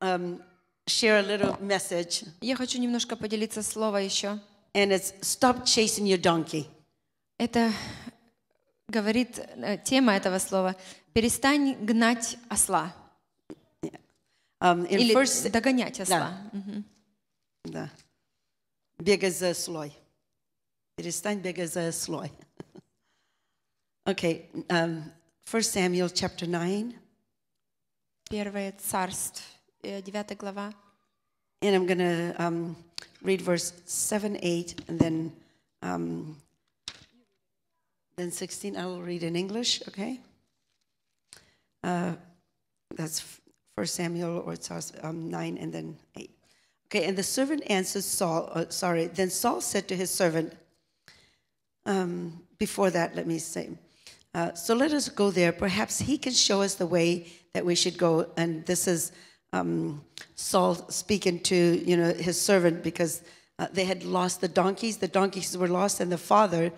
Um, Я хочу немножко поделиться слово еще. And it's stop chasing your donkey. Это говорит э, тема этого слова. Перестань гнать осла. Yeah. Um, Или first... догонять осла. Да. Угу. Бегать за слой. Перестань бегать за слой. Okay, um, 1 Samuel chapter 9. Первое царств, э, глава. And I'm going to um, read verse 7, 8, and then, um, then 16. I will read in English, okay? Uh, that's First Samuel or Psalms um, 9 and then 8. Okay, and the servant answered Saul, uh, sorry, then Saul said to his servant, um, before that, let me say, uh, so let us go there. Perhaps he can show us the way that we should go. And this is um, Saul speaking to you know his servant because uh, they had lost the donkeys. The donkeys were lost, and the father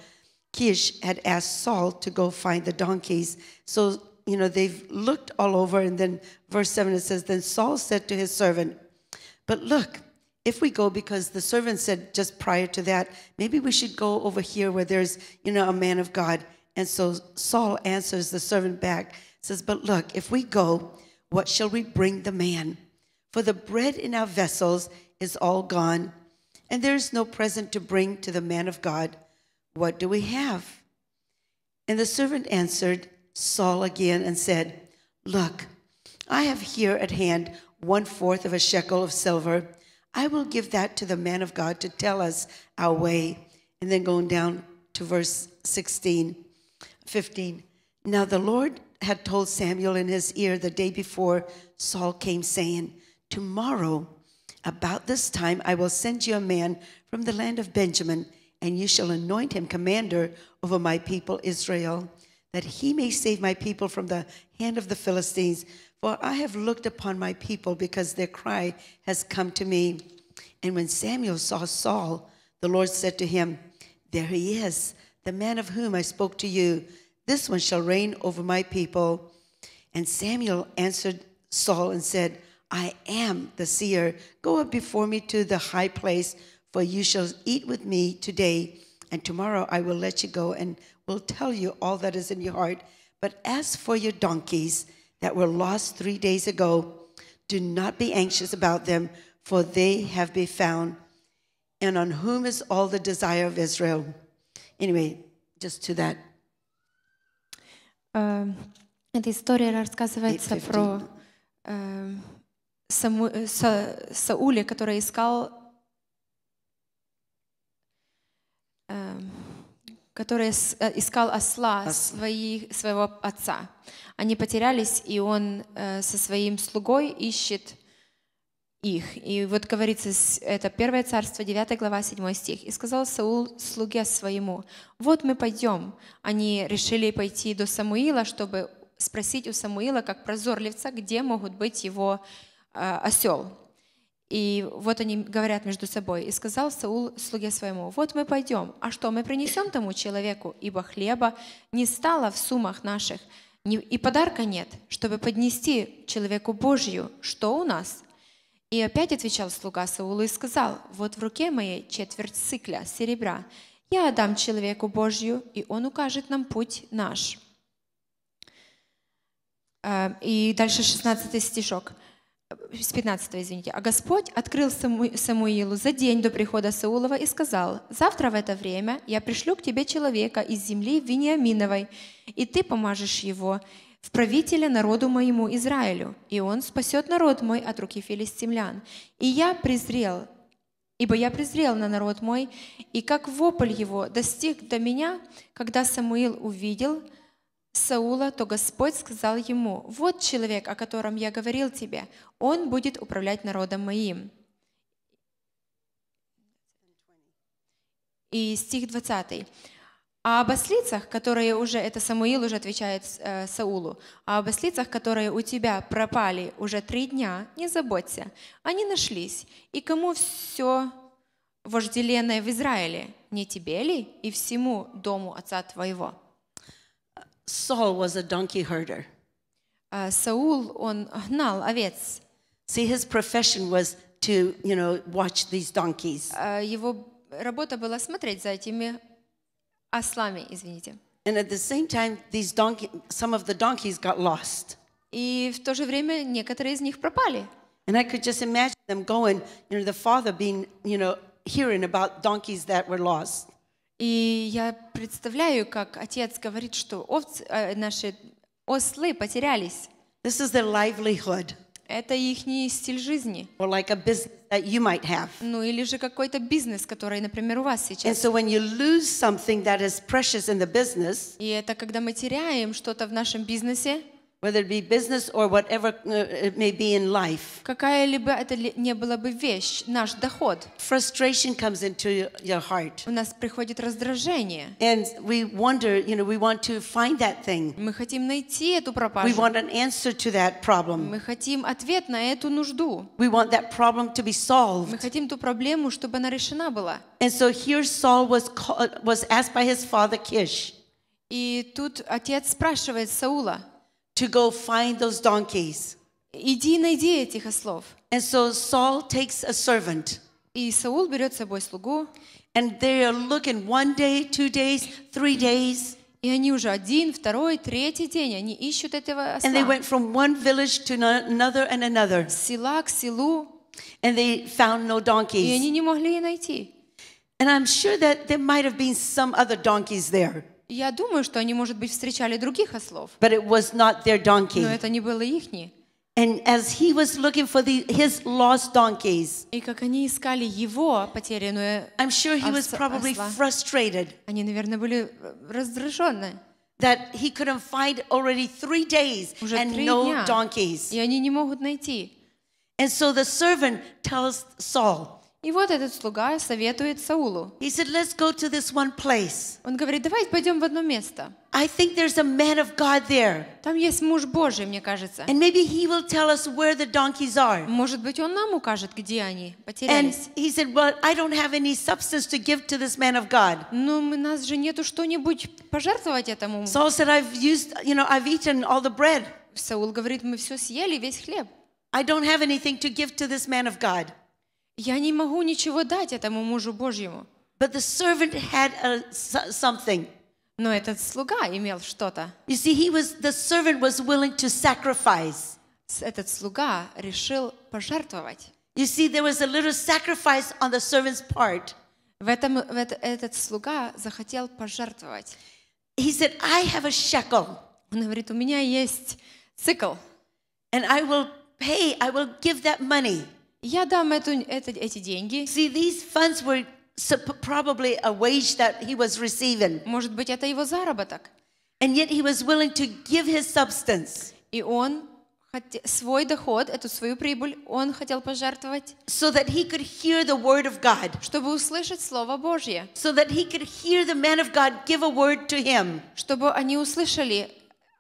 Kish had asked Saul to go find the donkeys. So you know they've looked all over, and then verse seven it says, then Saul said to his servant, "But look." if we go because the servant said just prior to that maybe we should go over here where there's you know a man of god and so saul answers the servant back says, But look, if we go, what shall we bring the man? For the bread in our vessels is all gone, and there is no present to bring to the man of God. What do we have? And the servant answered Saul again and said, Look, I have here at hand one fourth of a shekel of silver. I will give that to the man of God to tell us our way. And then going down to verse 16, 15. Now the Lord had told Samuel in his ear the day before Saul came, saying, Tomorrow, about this time, I will send you a man from the land of Benjamin, and you shall anoint him commander over my people Israel, that he may save my people from the hand of the Philistines. For I have looked upon my people because their cry has come to me. And when Samuel saw Saul, the Lord said to him, There he is, the man of whom I spoke to you this one shall reign over my people. And Samuel answered Saul and said, I am the seer. Go up before me to the high place, for you shall eat with me today, and tomorrow I will let you go and will tell you all that is in your heart. But as for your donkeys that were lost three days ago, do not be anxious about them, for they have been found. And on whom is all the desire of Israel? Anyway, just to that Эм, эта история рассказывается про эм, э, Сауля, который искал, эм, который э, искал осла своего отца. Они потерялись, и он э, со своим слугой ищет их. И вот говорится, это первое царство, 9 глава, 7 стих. «И сказал Саул слуге своему, вот мы пойдем». Они решили пойти до Самуила, чтобы спросить у Самуила, как прозорливца, где могут быть его э, осел. И вот они говорят между собой. «И сказал Саул слуге своему, вот мы пойдем, а что, мы принесем тому человеку, ибо хлеба не стало в сумах наших, и подарка нет, чтобы поднести человеку Божью, что у нас, и опять отвечал слуга Саула и сказал, «Вот в руке моей четверть цикля серебра. Я отдам человеку Божью, и он укажет нам путь наш». Э, и дальше 16 стишок э, с 15, извините. «А Господь открыл Самуилу за день до прихода Саулова и сказал, «Завтра в это время я пришлю к тебе человека из земли Вениаминовой, и ты поможешь его, в правителя народу моему Израилю, и он спасет народ мой от руки филистимлян. И я презрел, ибо я презрел на народ мой, и как вопль его достиг до меня, когда Самуил увидел Саула, то Господь сказал ему, «Вот человек, о котором я говорил тебе, он будет управлять народом моим». И стих 20. А об ослицах, которые уже, это Самуил уже отвечает э, Саулу, а об ослицах, которые у тебя пропали уже три дня, не заботься, они нашлись. И кому все вожделенное в Израиле? Не тебе ли и всему дому отца твоего? Saul was a donkey herder. Uh, Саул, он гнал овец. See, his profession was to, you know, watch these donkeys. Uh, его работа была смотреть за этими Ослами, извините. And at the same time, these donkey, some of the donkeys got lost. И в то же время некоторые из них пропали. And I could just imagine them going, you know, the father being, you know, hearing about donkeys that were lost. И я представляю, как отец говорит, что овцы, наши ослы потерялись. This is their livelihood. Это их стиль жизни. Or like a business that you might have. Ну или же какой-то бизнес, который, например, у вас сейчас. And so when you lose something that is precious in the business, и это когда мы теряем что-то в нашем бизнесе, whether it be business or whatever uh, it may be in life. Какая-либо это не была бы вещь, наш доход. Frustration comes into your heart. У нас приходит раздражение. And we wonder, you know, we want to find that thing. Мы хотим найти эту пропажу. We want an answer to that problem. Мы хотим ответ на эту нужду. We want that problem to be solved. Мы хотим ту проблему, чтобы она решена была. And so here Saul was called, uh, was asked by his father Kish. И тут отец спрашивает Саула to go find those donkeys. Иди найди этих ослов. And so Saul takes a servant. И Саул берет с собой слугу. And they are looking one day, two days, three days. И они уже один, второй, третий день, они ищут этого осла. And they went from one village to another and another. С села к селу. And they found no donkeys. И они не могли найти. And I'm sure that there might have been some other donkeys there. Я думаю, что они, может быть, встречали других ослов. But it was not their donkey. Но это не было ихние. And as he was looking for the, his lost donkeys, и как они искали его потерянную I'm sure he was probably frustrated. Они, наверное, были раздражены. That he couldn't find already three days Уже and три no дня, donkeys. И они не могут найти. And so the servant tells Saul. И вот этот слуга советует Саулу. He said, "Let's go to this one place." Он говорит, давай пойдем в одно место. I think there's a man of God there. Там есть муж Божий, мне кажется. And maybe he will tell us where the donkeys are. Может быть, он нам укажет, где они потерялись. And he said, "Well, I don't have any substance to give to this man of God." Но у нас же нету что-нибудь пожертвовать этому. Saul said, "I've used, you know, I've eaten all the bread." Саул говорит, мы все съели, весь хлеб. I don't have anything to give to this man of God. Я не могу ничего дать этому мужу Божьему. But the servant had a, something. Но этот слуга имел что-то. You see, he was the servant was willing to sacrifice. Этот слуга решил пожертвовать. You see, there was a little sacrifice on the servant's part. В этом этот слуга захотел пожертвовать. He said, I have a shekel. Он говорит, у меня есть цикл. And I will pay, I will give that money. Я дам эту, это, эти деньги. See, these funds were probably a wage that he was receiving. Может быть, это его заработок. And yet he was willing to give his substance. И он свой доход, эту свою прибыль, он хотел пожертвовать, so that he could hear the word of God, чтобы услышать слово Божье, so that he could hear the man of God give a word to him, чтобы они услышали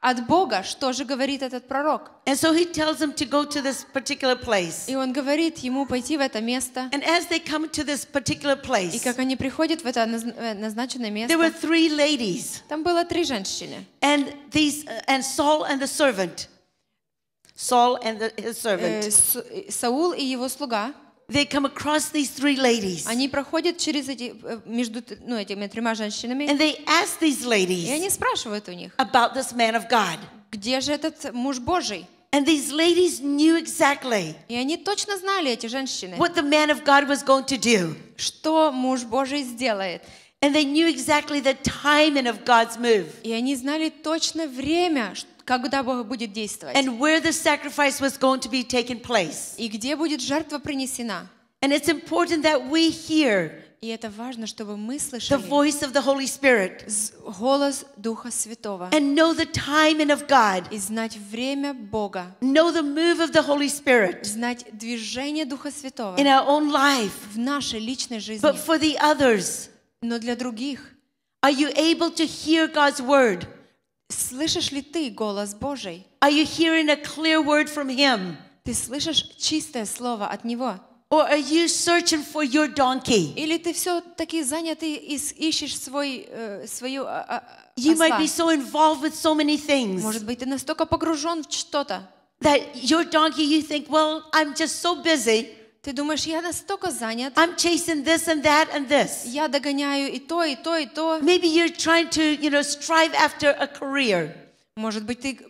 от Бога, что же говорит этот пророк? And so he tells him to go to this particular place. И он говорит ему пойти в это место. And as they come to this particular place, и как они приходят в это э, назначенное место, there were three ladies. Там было три женщины. And these э, and Saul and the servant. Saul and the, his э, servant. Саул и его слуга. they come across these three ladies. Они проходят через эти между ну, этими тремя женщинами. And they ask these ladies. И они спрашивают у них. About this man of God. Где же этот муж Божий? And these ladies knew exactly И они точно знали, эти женщины, what the man of God was going to do. что муж Божий сделает. And they knew exactly the timing of God's move. И они знали точно время, когда Бог будет действовать. And where the sacrifice was going to be taken place. И где будет жертва принесена. And it's important that we hear И это важно, чтобы мы слышали the voice of the Holy Spirit. голос Духа Святого and know the timing of God. и знать время Бога, know the move of the Holy Spirit. знать движение Духа Святого In our own life. в нашей личной жизни, But for the others, но для других. Are you able to hear God's word? Слышишь ли ты голос Божий? Are you hearing a clear word from Him? Ты слышишь чистое слово от Него? Or are you searching for your donkey? Или ты все-таки и ищешь свой, э, свою You might be so involved with so many things. Может быть, ты настолько погружен в что-то. That your donkey, you think, well, I'm just so busy. Ты думаешь, я настолько занят? I'm chasing this and that and this. Я догоняю и то, и то, и то. Maybe you're trying to, you know, strive after a career. Может быть, ты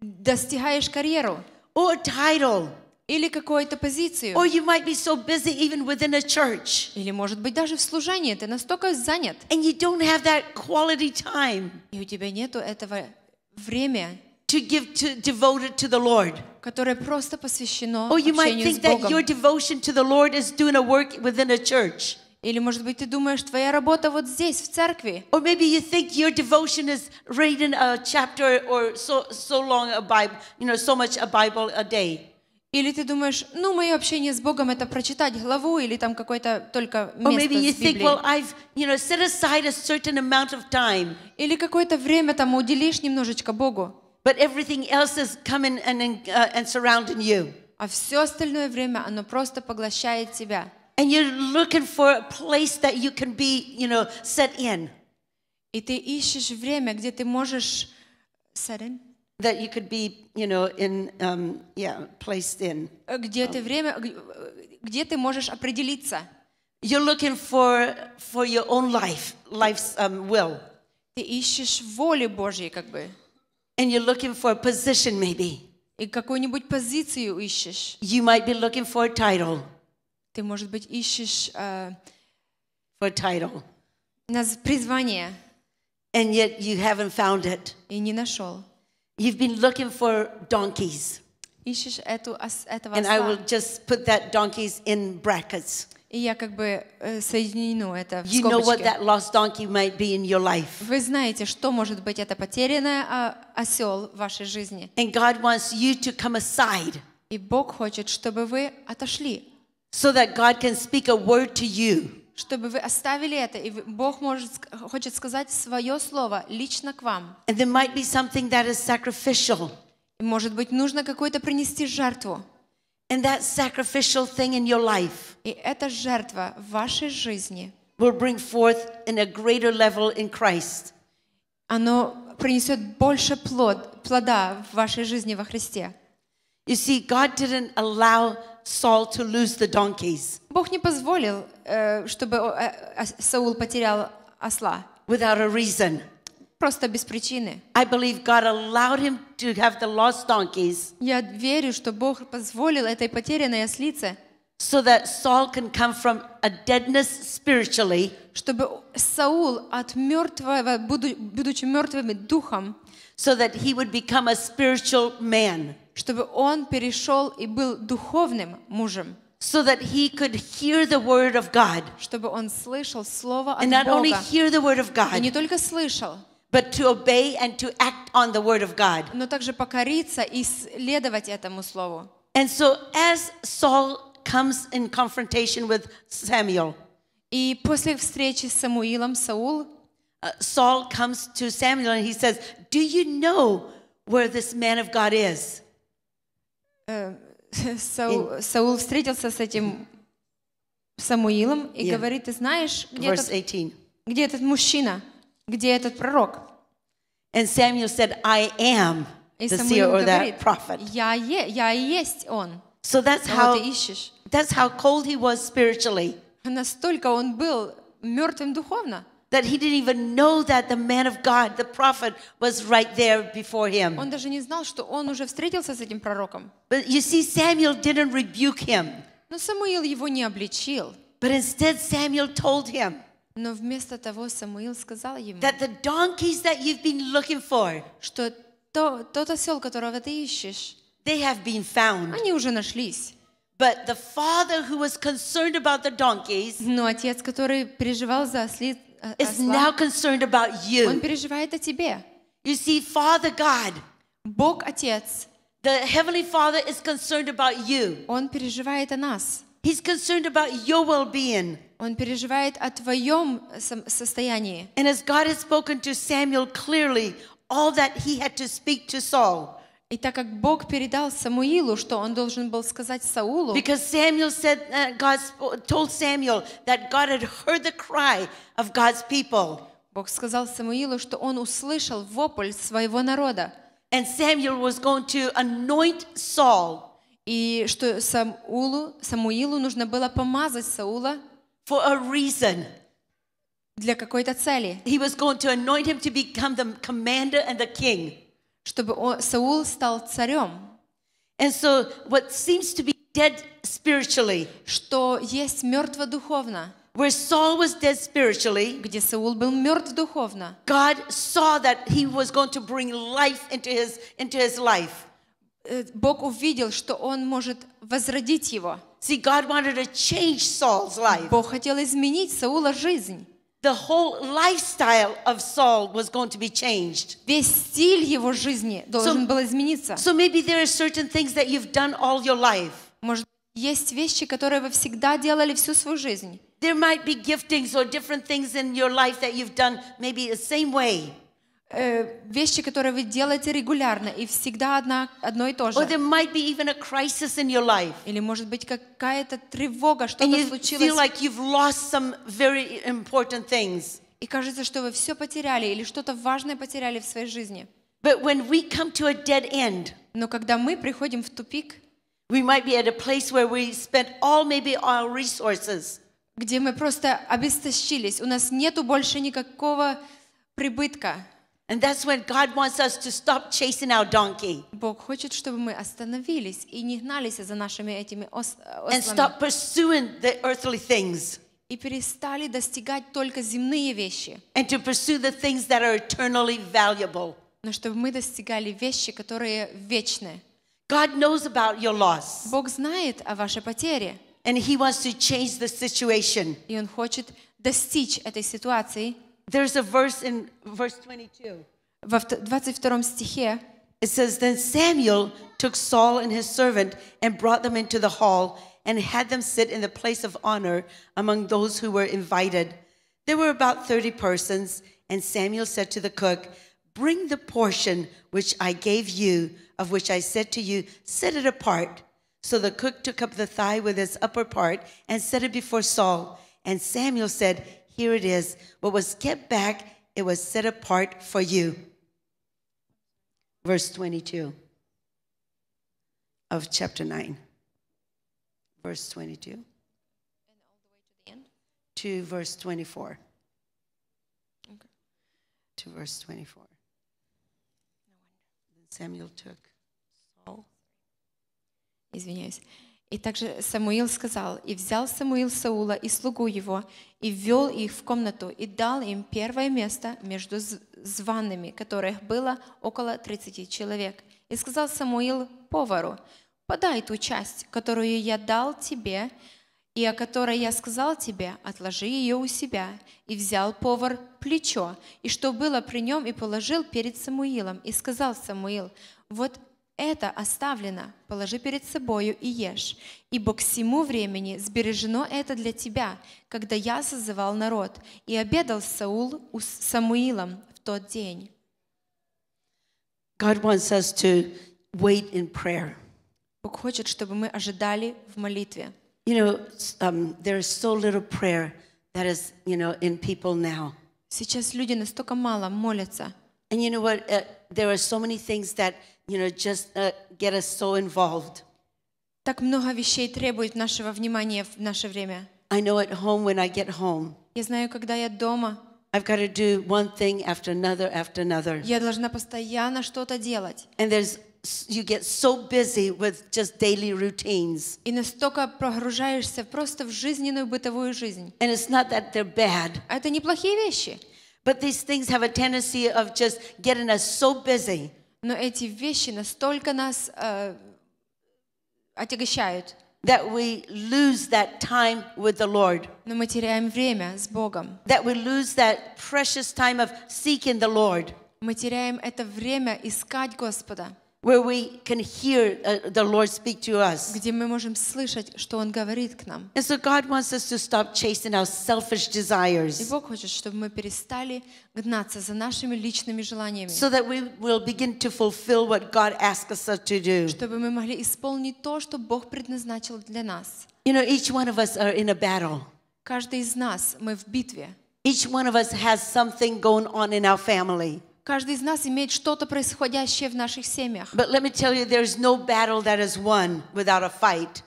достигаешь карьеру. Or a title. Или какую-то позицию. Or you might be so busy even within a church. Или, может быть, даже в служении ты настолько занят. And you don't have that quality time. И у тебя нету этого времени to give to devoted to the Lord. которое просто посвящено Or you might think that your devotion to the Lord is doing a work within a church. Или, может быть, ты думаешь, твоя работа вот здесь, в церкви. Or maybe you think your devotion is reading a chapter or so, so long a Bible, you know, so much a Bible a day. Или ты думаешь, ну, мое общение с Богом это прочитать главу или там какое-то только место из Библии. Think, well, I've, you know, set aside a certain amount of time. Или какое-то время там уделишь немножечко Богу. But everything else is coming and, uh, and surrounding you. А все остальное время оно просто поглощает тебя. And you're looking for a place that you can be, you know, set in. И ты ищешь время, где ты можешь set in. That you could be, you know, in, um, yeah, placed in. Э, где ты um, время, э, где ты можешь определиться. You're looking for for your own life, life's um, will. Ты ищешь воли Божьей, как бы. And you're looking for a position maybe. И какую-нибудь позицию ищешь. You might be looking for a title. Ты, может быть, ищешь uh, for a title. призвание. And yet you haven't found it. И не нашел. You've been looking for donkeys. Ищешь эту, этого And I will just put that donkeys in brackets. И я как бы э, соединю это в you Вы знаете, что может быть это потерянный а, осел в вашей жизни. И Бог хочет, чтобы вы отошли. чтобы вы оставили это, и Бог может, хочет сказать свое слово лично к вам. Может быть, нужно какое-то принести жертву. и это sacrificial thing в вашей жизни. И эта жертва в вашей жизни will bring forth in a greater level in Christ. Оно принесет больше плод, плода в вашей жизни во Христе. You see, God didn't allow Saul to lose the donkeys. Бог не позволил, э, чтобы э, Саул потерял осла. Without a reason. Просто без причины. I believe God allowed him to have the lost donkeys. Я верю, что Бог позволил этой потерянной ослице. so that Saul can come from a deadness spiritually, чтобы Саул от мертвого, будучи мертвым духом, so that he would become a spiritual man, чтобы он перешел и был духовным мужем, so that he could hear the word of God, чтобы он слышал слово от and not only hear the word of и God, не только слышал, but to obey and to act on the word of God. но также покориться и следовать этому слову. And so as Saul comes in confrontation with Samuel. И после встречи с Самуилом Саул uh, Saul comes to Samuel and he says, "Do you know where this man of God is?" Uh, Саул, Саул встретился с этим Самуилом и говорит, "Ты знаешь, где Verse этот, 18. где этот мужчина, где этот пророк?" And Samuel said, "I am." the seer or говорит, that prophet. Я, я и есть он. So that's how, that's how cold he was spiritually. Настолько он был мертвым духовно. That he didn't even know that the man of God, the prophet, was right there before him. Он даже не знал, что он уже встретился с этим пророком. But you see, Samuel didn't rebuke him. Но Самуил его не обличил. But instead, Samuel told him. Но вместо того Самуил сказал ему, that the donkeys that you've been looking for, что то, тот осел, которого ты ищешь, they have been found. Они уже нашлись. But the father who was concerned about the donkeys Но отец, который переживал за осли, э, is now concerned about you. Он переживает о тебе. You see, Father God, Бог Отец, the Heavenly Father is concerned about you. Он переживает о нас. He's concerned about your well-being. Он переживает о твоем состоянии. And as God has spoken to Samuel clearly all that he had to speak to Saul. И так как Бог передал Самуилу, что он должен был сказать Саулу, because Samuel said, uh, God told Samuel that God had heard the cry of God's people. Бог сказал Самуилу, что он услышал вопль своего народа. And Samuel was going to anoint Saul. И что Самуилу, Самуилу нужно было помазать Саула for a reason. для какой-то цели. He was going to anoint him to become the commander and the king чтобы он, Саул стал царем. And so what seems to be dead spiritually, что есть мертво духовно, where Saul was dead spiritually, где Саул был мертв духовно, God saw that he was going to bring life into his, into his life. Бог увидел, что он может возродить его. See, God wanted to change Saul's life. Бог хотел изменить Саула жизнь. The whole lifestyle of Saul was going to be changed. so, So maybe there are certain things that you've done all your life. есть вещи, которые вы всегда делали всю свою жизнь. There might be giftings or different things in your life that you've done maybe the same way. Э, вещи, которые вы делаете регулярно и всегда одна, одно и то же. Or there might be even a crisis in your life. Или может быть какая-то тревога, что-то случилось. Feel like you've lost some very important things. И кажется, что вы все потеряли или что-то важное потеряли в своей жизни. But when we come to a dead end, но когда мы приходим в тупик, we might be at a place where we spent all maybe our resources. Где мы просто обесточились, у нас нету больше никакого прибытка. And that's when God wants us to stop chasing our donkey. Э, and stop pursuing the earthly things. And to pursue the things that are eternally valuable. God knows about your loss. And he wants to change the situation. There's a verse in verse 22. 22 стихе It says, Then Samuel took Saul and his servant and brought them into the hall and had them sit in the place of honor among those who were invited. There were about 30 persons, and Samuel said to the cook, Bring the portion which I gave you, of which I said to you, Set it apart. So the cook took up the thigh with its upper part and set it before Saul. And Samuel said, here it is. What was kept back, it was set apart for you. Verse 22 of chapter 9. Verse 22. And all the way to the end? To verse 24. Okay. To verse 24. Samuel took Saul. Извиняюсь. И также Самуил сказал, «И взял Самуил Саула и слугу его, и ввел их в комнату, и дал им первое место между зваными, которых было около 30 человек. И сказал Самуил повару, «Подай ту часть, которую я дал тебе, и о которой я сказал тебе, отложи ее у себя». И взял повар плечо, и что было при нем, и положил перед Самуилом. И сказал Самуил, «Вот это оставлено, положи перед собою и ешь, ибо к всему времени сбережено это для тебя, когда я созывал народ, и обедал Саул у Самуилом в тот день». God wants us to wait in prayer. Бог хочет, чтобы мы ожидали в молитве. You know, um, there is so little prayer that is, you know, in people now. Сейчас люди настолько мало молятся. And you know what? Uh, there are so many things that, you know, just uh, get us so involved. Так много вещей требует нашего внимания в наше время. I know at home when I get home. Я знаю, когда я дома. I've got to do one thing after another after another. Я должна постоянно что-то делать. And there's you get so busy with just daily routines. И настолько прогружаешься просто в жизненную бытовую жизнь. And it's not that they're bad. Это неплохие вещи. But these things have a tendency of just getting us so busy. Но эти вещи настолько нас э, отягощают. That we lose that time with the Lord. Но мы теряем время с Богом. That we lose that precious time of seeking the Lord. Мы теряем это время искать Господа where we can hear uh, the Lord speak to us. где мы можем слышать, что Он говорит к нам. And so God wants us to stop chasing our selfish desires. И Бог хочет, чтобы мы перестали гнаться за нашими личными желаниями, so that we will begin to fulfill what God asks us to do. чтобы мы могли исполнить то, что Бог предназначил для нас. You know, each one of us are in a battle. Каждый из нас, мы в битве. Each one of us has something going on in our family. Каждый из нас имеет что-то происходящее в наших семьях. But let me tell you, there's no battle that is won without a fight.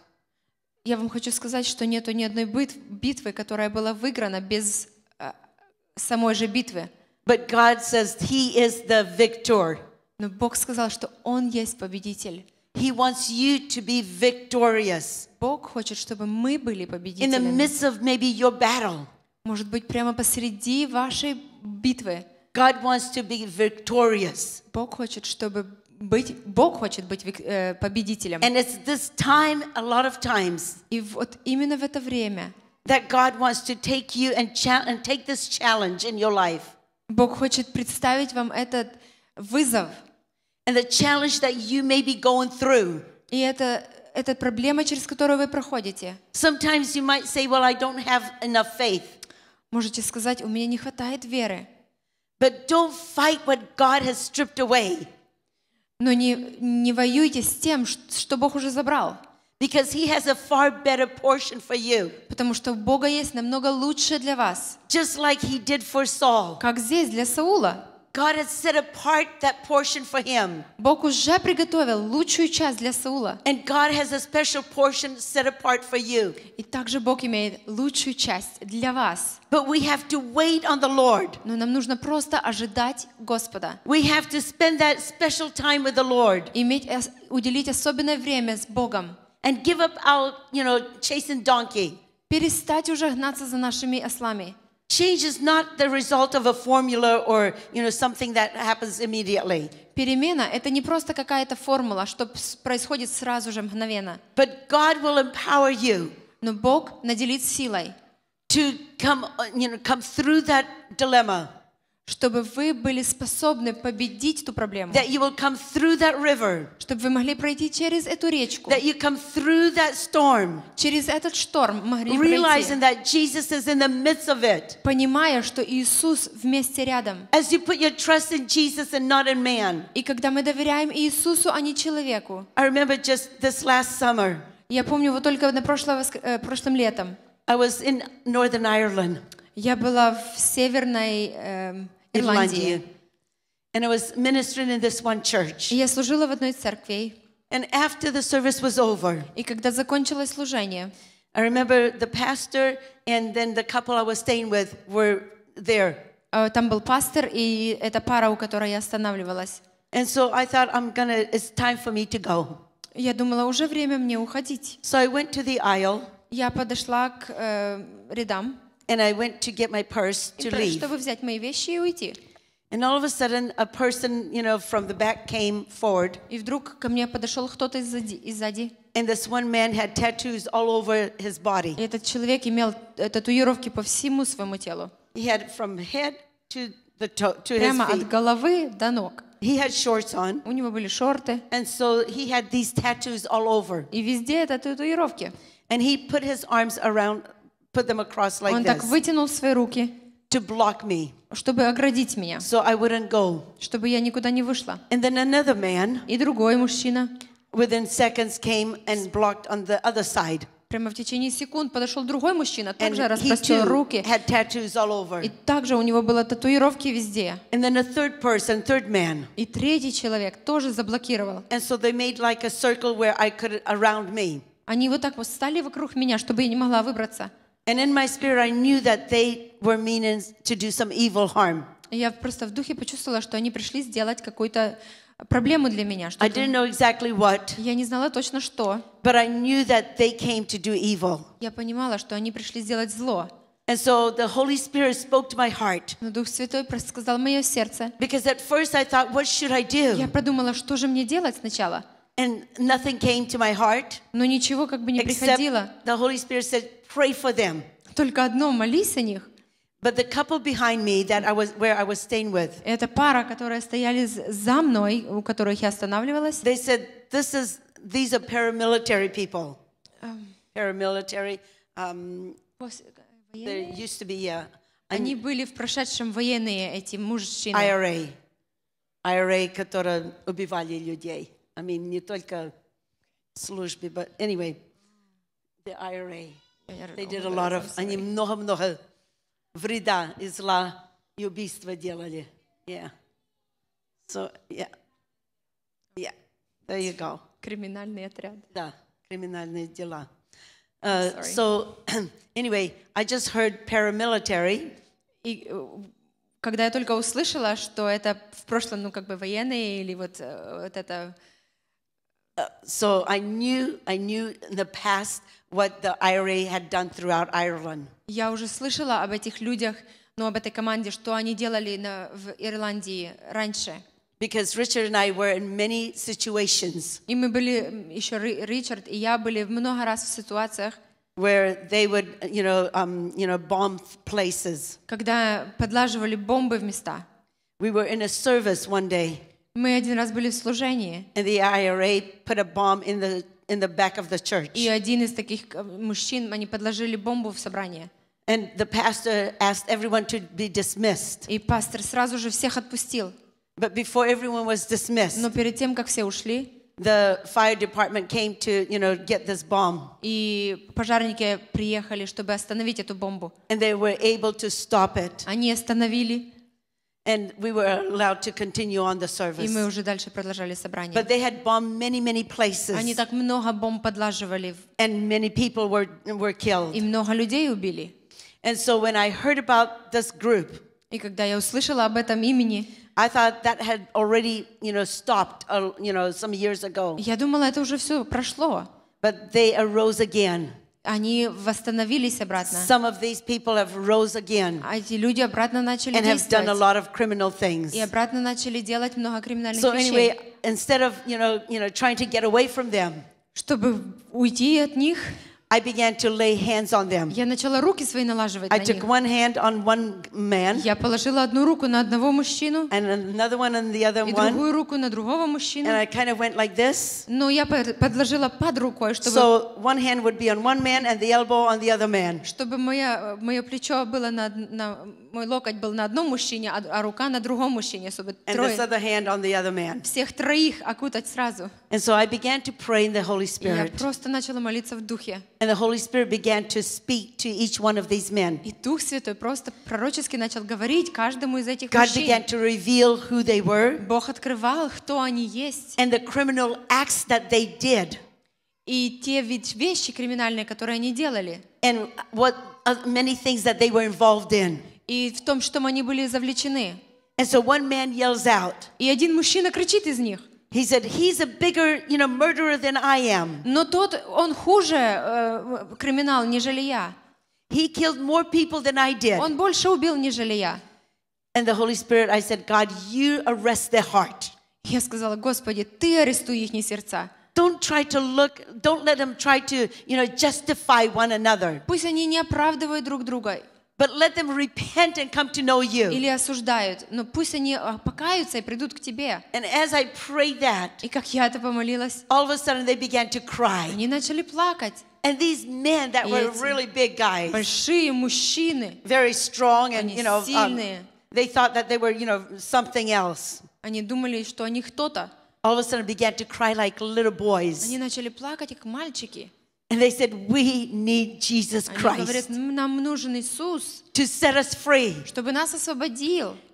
Я вам хочу сказать, что нету ни одной битвы, которая была выиграна без э, самой же битвы. But God says He is the victor. Но Бог сказал, что Он есть победитель. He wants you to be victorious. Бог хочет, чтобы мы были победителями. In the midst of maybe your battle. Может быть, прямо посреди вашей битвы. God wants to be victorious. Бог хочет, чтобы быть, Бог хочет быть э, победителем. And it's this time, a lot of times, И вот именно в это время that God wants to take you and, and take this challenge in your life. Бог хочет представить вам этот вызов. And the challenge that you may be going through. И это это проблема, через которую вы проходите. Sometimes you might say, well, I don't have enough faith. Можете сказать, у меня не хватает веры. But don't fight what God has stripped away. Но не, не воюйте с тем, что Бог уже забрал. Because he has a far better portion for you. Потому что у Бога есть намного лучше для вас. Just like he did for Saul. Как здесь для Саула. God has set apart that portion for him. Бог уже приготовил лучшую часть для Саула. And God has a special portion set apart for you. И также Бог имеет лучшую часть для вас. But we have to wait on the Lord. Но нам нужно просто ожидать Господа. We have to spend that special time with the Lord. Иметь уделить особенное время с Богом. And give up our, you know, chasing donkey. Перестать уже гнаться за нашими ослами. Change is not the result of a formula or, you know, something that happens immediately. Перемена — это не просто какая-то формула, что происходит сразу же, мгновенно. But God will empower you. Но Бог наделит силой. To come, uh, you know, come through that dilemma. чтобы вы были способны победить эту проблему. That you will come through that river. Чтобы вы могли пройти через эту речку. That you come through that storm. Через этот шторм могли Realizing пройти. that Jesus is in the midst of it. Понимая, что Иисус вместе рядом. As you put your trust in Jesus and not in man. И когда мы доверяем Иисусу, а не человеку. I remember just this last summer. Я помню вот только на прошлом, э, прошлым летом. I was in Northern Ireland. Я была в северной э, Ирландии. And I was ministering in this one church. И я служила в одной церкви. And after the service was over, и когда закончилось служение, I remember the pastor and then the couple I was staying with were there. Э, там был пастор и эта пара, у которой я останавливалась. And so I thought I'm gonna. It's time for me to go. Я думала уже время мне уходить. So I went to the aisle. Я подошла к э, рядам. And I went to get my purse to leave. And all of a sudden, a person, you know, from the back came forward. And this one man had tattoos all over his body. Э, he had from head to the toe, to his feet. He had shorts on. У него были шорты. And so he had these tattoos all over. И везде это татуировки. And he put his arms around put them across like Он так вытянул свои руки, to block me. чтобы оградить меня, So I wouldn't go. чтобы я никуда не вышла. And then another man И другой мужчина within seconds came and blocked on the other side. прямо в течение секунд подошел другой мужчина, также he распростил руки, had all over. и также у него было татуировки везде. And then a third person, third man. И третий человек тоже заблокировал. And Они вот так вот стали вокруг меня, чтобы я не могла выбраться. And in my spirit I knew that they were meaning to do some evil harm. Я просто в духе почувствовала, что они пришли сделать какую-то проблему для меня. I didn't know exactly what. Я не знала точно что. But I knew that they came to do evil. Я понимала, что они пришли сделать зло. And so the Holy Spirit spoke to my heart. Дух Святой сказал мое сердце. Because at first I thought, what should I do? Я подумала, что же мне делать сначала? And nothing came to my heart. Но ничего как бы не приходило. The Holy Spirit said, pray for them. Только одно, молись о них. But the couple behind me that I was where I was staying with. Это пара, которая стояли за мной, у которых я останавливалась. They said, this is these are paramilitary people. Paramilitary. Um, э, there used to be a. Они были в прошедшем военные эти мужчины. IRA, IRA, которые убивали людей. I mean, не только службе, but anyway, the IRA. They did a lot of, они много-много вреда и зла и убийства делали. Yeah. So, yeah. Yeah. There you go. Криминальный отряд. Да, криминальные дела. Uh, so, anyway, I just heard paramilitary. И, э, когда я только услышала, что это в прошлом, ну, как бы военные или вот, э, вот это Uh, so I knew, I knew in the past what the IRA had done throughout Ireland. Я уже слышала об этих людях, но об этой команде, что они делали на, в Ирландии раньше. Because Richard and I were in many situations. И мы были еще Ричард и я были много раз в ситуациях. Where they would, you know, um, you know, bomb places. Когда подлаживали бомбы в места. We were in a service one day. Мы один раз были в служении. And the IRA put a bomb in the in the back of the church. И один из таких мужчин, они подложили бомбу в собрание. And the pastor asked everyone to be dismissed. И пастор сразу же всех отпустил. But before everyone was dismissed. Но перед тем, как все ушли, the fire department came to, you know, get this bomb. И пожарники приехали, чтобы остановить эту бомбу. And they were able to stop it. Они остановили. And we were allowed to continue on the service. But they had bombed many, many places. And many people were, were killed. And so when I heard about this group, и когда я услышала об этом имени, I thought that had already, you know, stopped, uh, you know, some years ago. Я думала, это уже все прошло. But they arose again. Они восстановились обратно. Some of these people have rose again. Эти люди обратно начали and have done a lot of criminal things. И обратно начали делать много криминальных so вещей. So anyway, instead of you know, you know, trying to get away from them. Чтобы уйти от них. I began to lay hands on them. Я начала руки свои налаживать I took one hand on one man. Я положила одну руку на одного мужчину. And another one on the other one. И другую руку на другого мужчину. And I kind of went like this. Но я подложила под рукой, чтобы So one hand would be on one man and the elbow on the other man. Чтобы моя мое плечо было на мой локоть был на одном мужчине, а рука на другом мужчине, чтобы and this other hand on the other man. всех троих окутать сразу. And so I began to pray in the Holy Spirit. Я просто начала молиться в Духе. And the Holy Spirit began to speak to each one of these men. И Дух Святой просто пророчески начал говорить каждому из этих God мужчин. God began to reveal who they were. Бог открывал, кто они есть. And the criminal acts that they did. И те ведь вещи криминальные, которые они делали. And what many things that they were involved in. И в том, что они были завлечены. And so one man yells out. И один мужчина кричит из них. He said, he's a bigger, you know, murderer than I am. Но тот, он хуже криминал, нежели я. He killed more people than I did. Он больше убил, нежели я. And the Holy Spirit, I said, God, you arrest their heart. Я сказала, Господи, Ты арестуй их сердца. Don't try to look, don't let them try to, you know, justify one another. Пусть они не оправдывают друг друга. But let them repent and come to know you. Или осуждают, но пусть они покаются и придут к тебе. And as I prayed that, и как я это помолилась, all of a sudden they began to cry. Они начали плакать. And these men that were really big guys, большие мужчины, very strong and you know, Um, they thought that they were you know something else. Они думали, что они кто-то. All of a sudden began to cry like little boys. Они начали плакать как мальчики. And they said, We need Jesus Christ говорят, to set us free.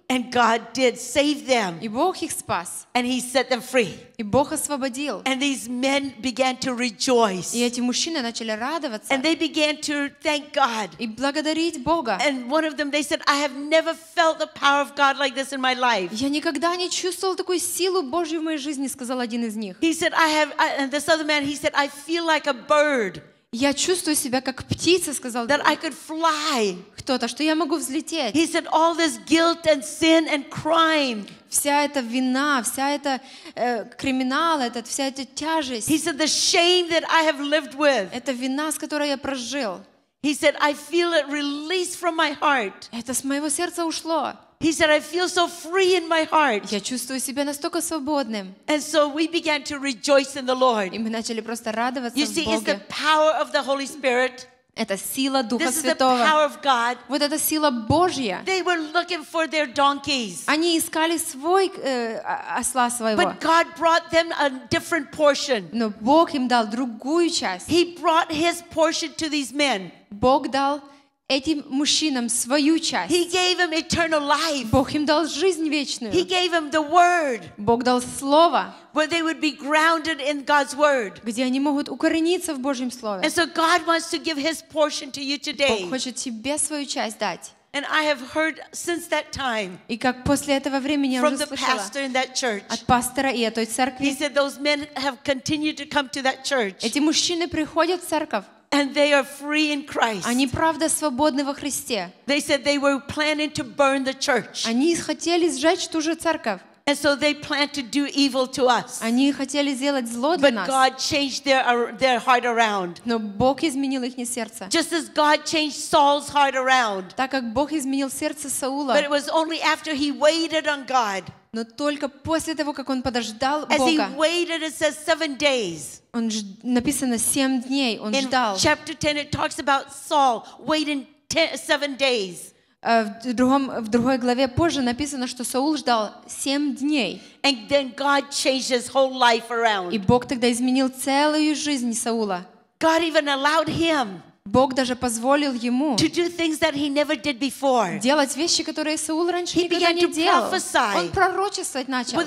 And God did save them. И Бог их спас. And he set them free. И Бог освободил. And these men began to rejoice. И эти мужчины начали радоваться. And they began to thank God. И благодарить Бога. And one of them they said, I have never felt the power of God like this in my life. Я никогда не чувствовал такую силу Божью в моей жизни, сказал один из них. He said, I have, and this other man, he said, I feel like a bird. Я чувствую себя как птица, сказал that I could fly. кто-то, что я могу взлететь. He said, All this guilt and sin and crime. Вся эта вина, вся эта э, криминал, этот, вся эта тяжесть. He said, the shame that I have lived with. Это вина, с которой я прожил. He said, I feel it released from my heart. Это с моего сердца ушло. He said, I feel so free in my heart. Я чувствую себя настолько свободным. And so we began to rejoice in the Lord. И мы начали просто радоваться you see, It's the power of the Holy Spirit. Это сила Духа This Святого. Is the power of God. Вот это сила Божья. They were looking for their donkeys. Они искали свой э, осла своего. But God brought them a different portion. Но Бог им дал другую часть. He brought His portion to these men. Бог дал этим мужчинам свою часть. He gave him eternal life. Бог им дал жизнь вечную. He gave him the word. Бог дал слово. Where they would be grounded in God's word. Где они могут укорениться в Божьем слове. And so God wants to give His portion to you today. Бог хочет тебе свою часть дать. And I have heard since that time и как после этого времени from the pastor church. от пастора и этой церкви. He said those men have continued to come to that church. Эти мужчины приходят в церковь. And they are free in Christ. Они правда свободны во Христе. They said they were planning to burn the church. Они хотели сжечь ту же церковь. And so they planned to do evil to us. Они хотели сделать зло для нас. But God changed their, their heart around. Но Бог изменил их сердце. Just as God changed Saul's heart around. Так как Бог изменил сердце Саула. But it was only after he waited on God. Но только после того, как он подождал Бога. As he waited, it says seven days. Он написано семь дней, он ждал. In Chapter 10 it talks about Saul waiting seven days. Э, в, другом, в другой главе позже написано, что Саул ждал семь дней. And then God his whole life И Бог тогда изменил целую жизнь Саула. God even him Бог даже позволил ему делать вещи, которые Саул раньше he никогда не делал. Он пророчествовать начал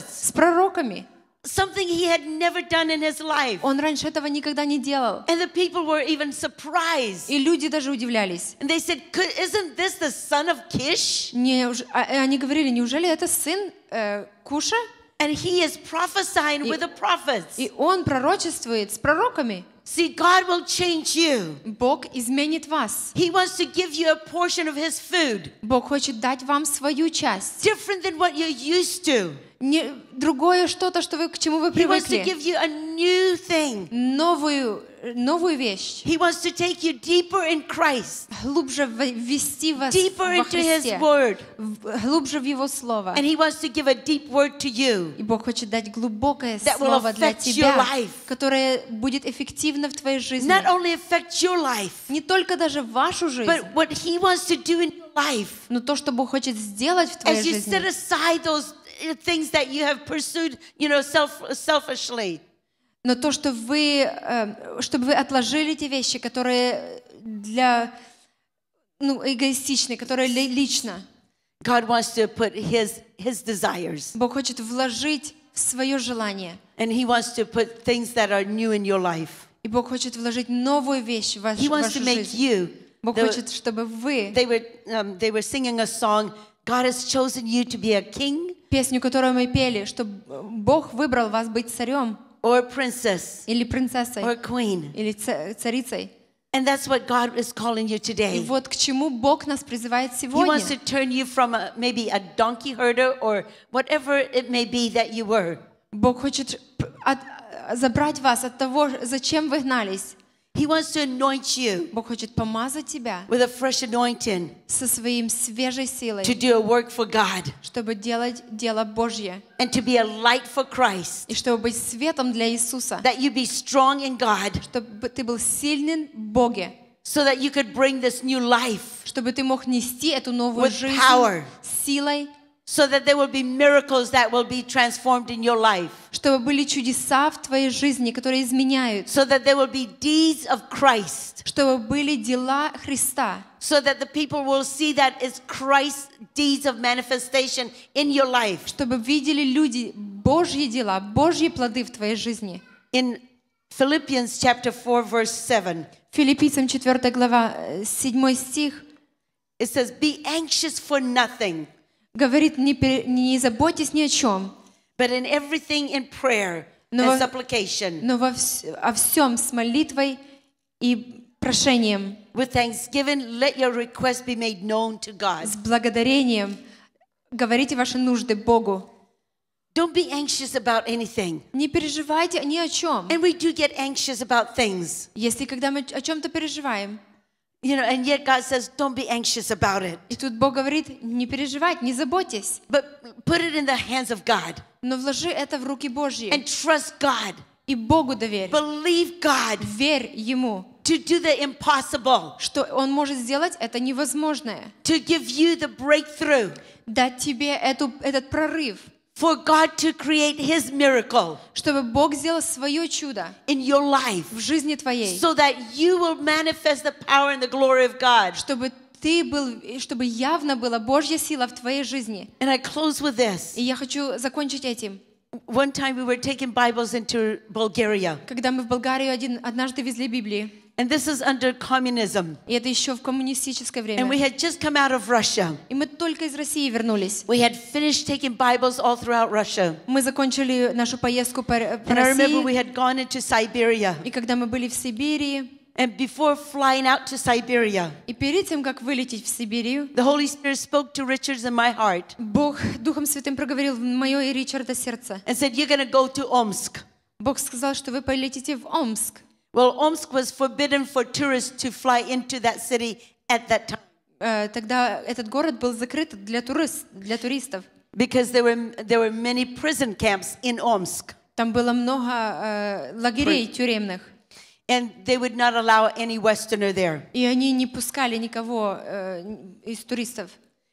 с пророками. something he had never done in his life. Он раньше этого никогда не делал. And the people were even surprised. И люди даже удивлялись. And they said, "Isn't this the son of Kish?" Не, э, они говорили, неужели это сын э, Куша? And he is prophesying with the prophets. И он пророчествует с пророками. See, God will change you. Бог изменит вас. He wants to give you a portion of His food. Бог хочет дать вам свою часть. Different than what you're used to. не, другое что-то, что вы, к чему вы He привыкли. Новую, новую вещь. He wants to take you deeper in Christ, Глубже в- ввести вас deeper во into His Word. в- глубже в Его Слово. And He wants to give a deep word to you. И Бог хочет дать глубокое Слово для тебя, которое будет эффективно в твоей жизни. Not only affect your life, Не только даже вашу жизнь, but what He wants to do in your life но то, что Бог хочет сделать в твоей as you set aside those things that you have pursued, you know, self, selfishly. Но то, что вы, чтобы вы отложили те вещи, которые для, ну, эгоистичные, которые лично. God wants to put his, his desires. Бог хочет вложить в свое желание. And he wants to put things that are new in your life. И Бог хочет вложить новую вещь в вашу, he wants to make You, Бог хочет, чтобы вы... They were, um, they were singing a song, God has chosen you to be a king. песню, которую мы пели, что Бог выбрал вас быть царем. Or princess. Или принцессой. Or queen. Или царицей. And that's what God is calling you today. И вот к чему Бог нас призывает сегодня. He wants to turn you from a, maybe a donkey herder or whatever it may be that you were. Бог хочет от, забрать вас от того, зачем вы гнались. He wants to anoint you Бог хочет помазать тебя with a fresh anointing со своим свежей силой, to do a work for God, чтобы делать дело Божье, and to be a light for Christ, и чтобы быть светом для Иисуса, that you be strong in God, чтобы ты был сильным в Боге, so that you could bring this new life чтобы ты мог нести эту новую with жизнь power, силой so that there will be miracles that will be transformed in your life. Чтобы были чудеса в твоей жизни, которые изменяют. So that there will be deeds of Christ. Чтобы были дела Христа. So that the people will see that it's Christ's deeds of manifestation in your life. Чтобы видели люди Божьи дела, Божьи плоды в твоей жизни. In Philippians chapter 4 verse 7. Филиппийцам 4 глава 7 э, стих. It says, be anxious for nothing. говорит, не, не заботьтесь ни о чем. But in everything in prayer но and supplication. Но во вс о всем с молитвой и прошением. With thanksgiving, let your request be made known to God. С благодарением говорите ваши нужды Богу. Don't be anxious about anything. Не переживайте ни о чем. And we do get anxious about things. Если когда мы о чем-то переживаем. You know, and yet God says, don't be anxious about it. И тут Бог говорит, не переживать, не заботьтесь. But put it in the hands of God. Но вложи это в руки Божьи. And trust God. И Богу доверь. Believe God. Верь Ему. To do the impossible. Что Он может сделать это невозможное. To give you the breakthrough. Дать тебе эту, этот прорыв. for God to create His miracle, in your life, so that you will manifest the power and the glory of God, ты был, чтобы явно была Божья сила в твоей жизни. And I close with this. И я хочу закончить этим. One time we were taking Bibles into Bulgaria. Когда мы в Болгарию один, однажды везли Библии. And this is under communism. И это еще в коммунистическое время. And we had just come out of Russia. И мы только из России вернулись. We had finished taking Bibles all throughout Russia. Мы закончили нашу поездку по, России. Э, and I remember we had gone into Siberia. И когда мы были в Сибири. And before flying out to Siberia, и перед тем, как вылететь в Сибирь, the Holy Spirit spoke to Richard's and my heart. Бог Духом Святым проговорил в мое и Ричарда сердце. And said, "You're going to go to Omsk." Бог сказал, что вы полетите в Омск. Well, Omsk was forbidden for tourists to fly into that city at that time. Э, тогда этот город был закрыт для, турист, для туристов. Because there were, there were many prison camps in Omsk. Там было много э, лагерей тюремных. And they would not allow any Westerner there. И они не пускали никого э, из туристов.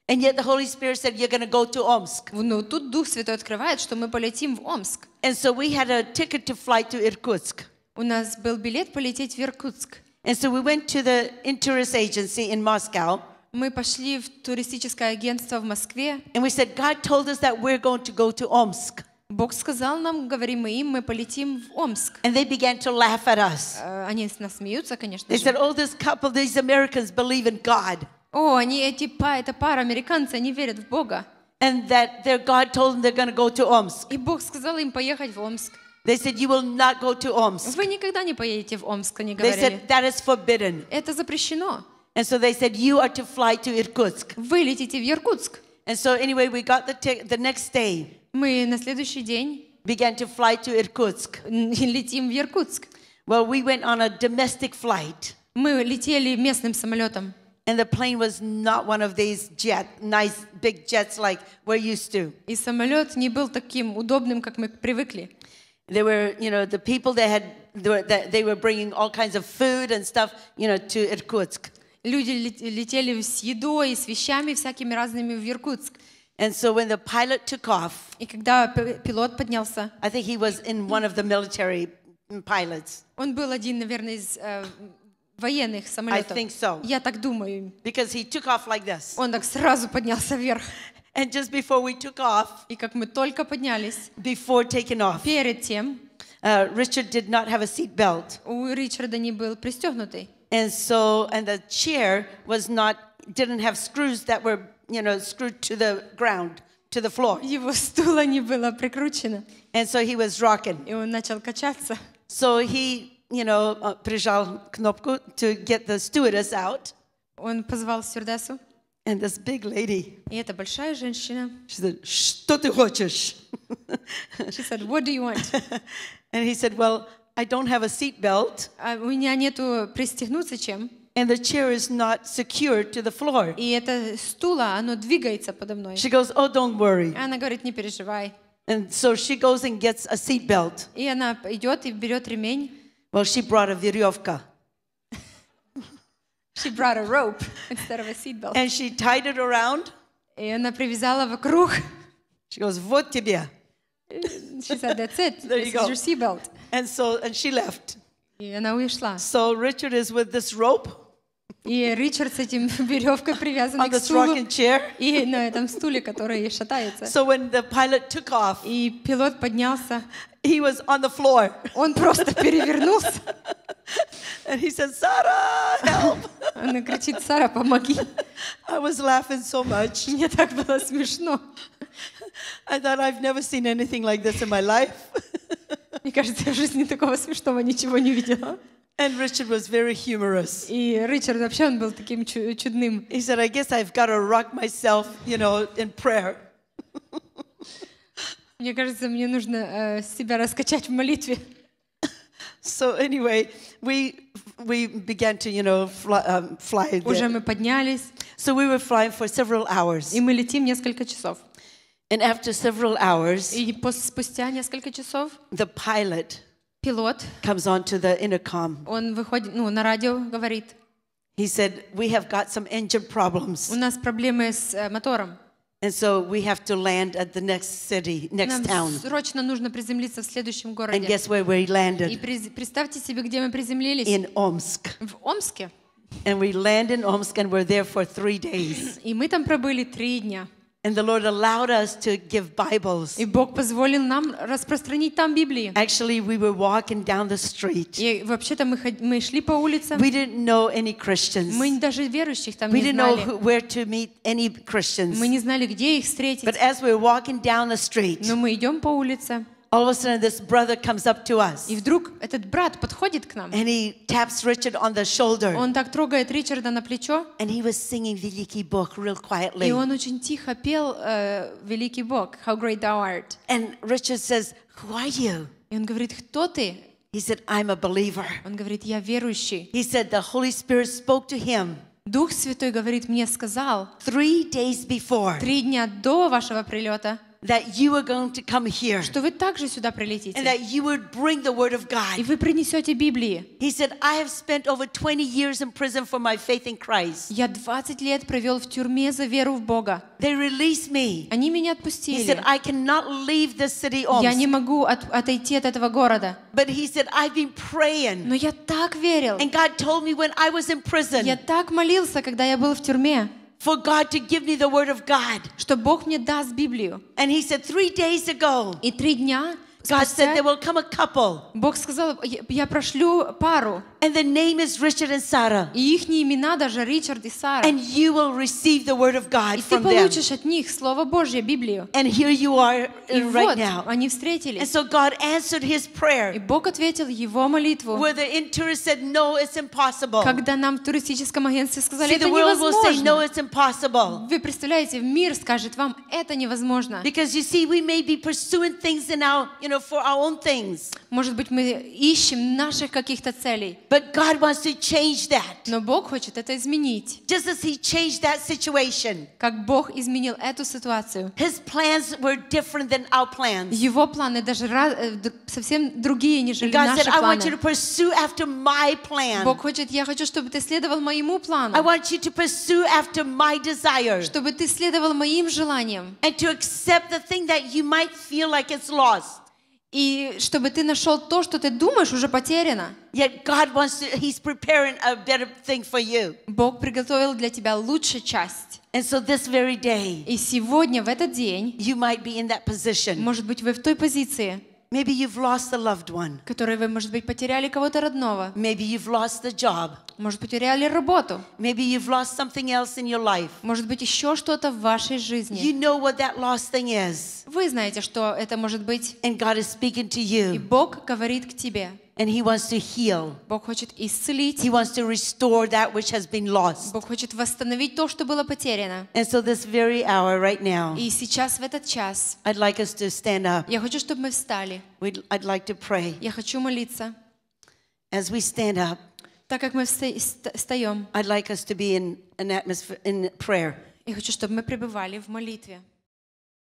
And yet the Holy Spirit said, "You're going to go to Omsk." Но тут Дух Святой открывает, что мы полетим в Омск. And so we had a ticket to fly to Irkutsk. У нас был билет полететь в Иркутск. And so we went to the tourist agency in Moscow. Мы пошли в туристическое агентство в Москве. And we said, God told us that we're going to go to Omsk. Бог сказал нам, говорим мы им, мы полетим в Омск. And they began to laugh at us. Э, они с нас смеются, конечно They said, oh, this couple, these Americans believe in God. О, они эти па, эта пара американцы, они верят в Бога. And that their God told them they're going to go to Omsk. И Бог сказал им поехать в Омск. They said, you will not go to Omsk. Вы никогда не поедете в Омск, они They said, that is forbidden. Это запрещено. And so they said, you are to fly to Irkutsk. Вы летите в Иркутск. And so anyway, we got the, the next day, Мы на следующий день began to fly to Irkutsk. летим в Иркутск. Well, we went on a domestic flight, Мы летели местным самолетом. and the plane was not one of these jet, nice big jets like we're used to. И самолет не был таким удобным, как мы привыкли. There were, you know, the people that had, they were, they were bringing all kinds of food and stuff, you know, to Irkutsk. Люди летели с едой, с вещами всякими разными в Иркутск. And so when the pilot took off, и когда пилот поднялся, I think he was in one of the military pilots. Он был один, наверное, из э, военных самолетов. I think so. Я так думаю. Because he took off like this. Он так сразу поднялся вверх. And just before we took off, и как мы только поднялись, before taking off, перед тем, uh, Richard did not have a seat belt. у Ричарда не был пристегнутый. And so, and the chair was not, didn't have screws that were, you know, screwed to the ground, to the floor. Его стула не было прикручено. And so he was rocking. И он начал качаться. So he, you know, uh, прижал кнопку to get the stewardess out. Он позвал стюардессу. And this big lady. И эта большая женщина. She said, "Что ты хочешь?" She said, "What do you want?" And he said, "Well, I don't have a seat belt." У меня нету пристегнуться чем. And the chair is not secured to the floor. И это стула, оно двигается подо мной. She goes, "Oh, don't worry." Она говорит, не переживай. And so she goes and gets a seat belt. И она идет и берет ремень. Well, she brought a веревка. She brought a rope instead of a seatbelt. And she tied it around. И она привязала вокруг. She goes, вот тебе. She said, that's it. there this you go. your seatbelt. And so, and she left. И она ушла. So Richard is with this rope. И Ричард с этим веревкой привязанный к стулу. И на этом стуле, который шатается. So when the pilot took off, и пилот поднялся. He was on the floor. Он просто перевернулся. And he said, Sarah, help! Она кричит, Сара, помоги. I was laughing so much. Мне так было смешно. I thought I've never seen anything like this in my life. Мне кажется, я в жизни такого смешного ничего не видела. And Richard was very humorous. И Ричард вообще он был таким чудным. He said, I guess I've got to rock myself, you know, in prayer. Мне кажется, мне нужно э, себя раскачать в молитве. So anyway, we we began to, you know, fly, um, fly Уже мы поднялись. So we were flying for several hours. И мы летим несколько часов. And after several hours, и спустя несколько часов, the pilot пилот comes to the intercom. Он выходит, ну, на радио говорит. He said, "We have got some engine problems." У нас проблемы с э, мотором. And so we have to land at the next city, next town. срочно нужно приземлиться в следующем городе. And guess where we landed? И представьте себе, где мы приземлились. In Omsk. В Омске. And we land in Omsk and we're there for three days. И мы там пробыли три дня. And the Lord allowed us to give Bibles. И Бог позволил нам распространить там Библии. Actually, we were walking down the street. И вообще-то мы, мы шли по улице. We didn't know any Christians. Мы даже верующих там we не знали. We didn't know where to meet any Christians. Мы не знали, где их встретить. But as we were walking down the street, но мы идем по улице. All of a sudden, this brother comes up to us. И вдруг этот брат подходит к нам. And he taps Richard on the shoulder. Он так трогает Ричарда на плечо. And he was singing Великий Бог real quietly. И он очень тихо пел э, Великий Бог, How Great Thou Art. And Richard says, Who are you? И он говорит, кто ты? He said, I'm a believer. Он говорит, я верующий. He said, the Holy Spirit spoke to him. Дух Святой говорит, мне сказал. Three days before. Три дня до вашего прилета that you are going to come here. Что вы также сюда прилетите. And that you would bring the word of God. И вы принесете Библии. He said, I have spent over 20 years in prison for my faith in Christ. Я 20 лет провел в тюрьме за веру в Бога. They released me. Они меня отпустили. He said, I cannot leave this city Omsk. Я не могу отойти от этого города. But he said, I've been praying. Но я так верил. And God told me when I was in prison. Я так молился, когда я был в тюрьме for God to give me the word of God. Что Бог мне даст Библию. And he said three days ago. И три дня God said there will come a couple. Бог сказал, я прошлю пару. And the name is Richard and Sarah. И их имена даже Ричард и Сара. And you will receive the word of God и ты получишь от них Слово Божье, Библию. And here you are uh, и right вот now. они встретились. And so God answered his prayer. И Бог ответил его молитву. Where the interest said, no, it's impossible. Когда нам в туристическом агентстве сказали, See, это невозможно. Say, no, it's impossible. Вы представляете, мир скажет вам, это невозможно. Because you see, we may be pursuing things in our, you know, for our own things. Может быть, мы ищем наших каких-то целей. But God wants to change that. Но Бог хочет это изменить. Just as He changed that situation. Как Бог изменил эту ситуацию. His plans were different than our plans. Его планы даже э, совсем другие, нежели God наши said, планы. I want you to pursue after my plan. Бог хочет, я хочу, чтобы ты следовал моему плану. I want you to pursue after my desire. Чтобы ты следовал моим желаниям. And to accept the thing that you might feel like it's lost. И чтобы ты нашел то, что ты думаешь, уже потеряно. Yet God wants to, He's preparing a better thing for you. Бог приготовил для тебя лучшую часть. And so this very day, и сегодня, в этот день, you might be in that position. может быть, вы в той позиции, Maybe you've lost a loved one. Которой вы, может быть, потеряли кого-то родного. Maybe you've lost a job. Может, потеряли работу. Maybe you've lost something else in your life. Может быть, еще что-то в вашей жизни. You know what that lost thing is. Вы знаете, что это может быть. And God is speaking to you. И Бог говорит к тебе. And he wants to heal. Бог хочет исцелить. He wants to restore that which has been lost. Бог хочет восстановить то, что было потеряно. And so this very hour right now. И сейчас в этот час. I'd like us to stand up. Я хочу, чтобы мы встали. We'd, I'd like to pray. Я хочу молиться. As we stand up. Так как мы встаем. I'd like us to be in an atmosphere in prayer. Я хочу, чтобы мы пребывали в молитве.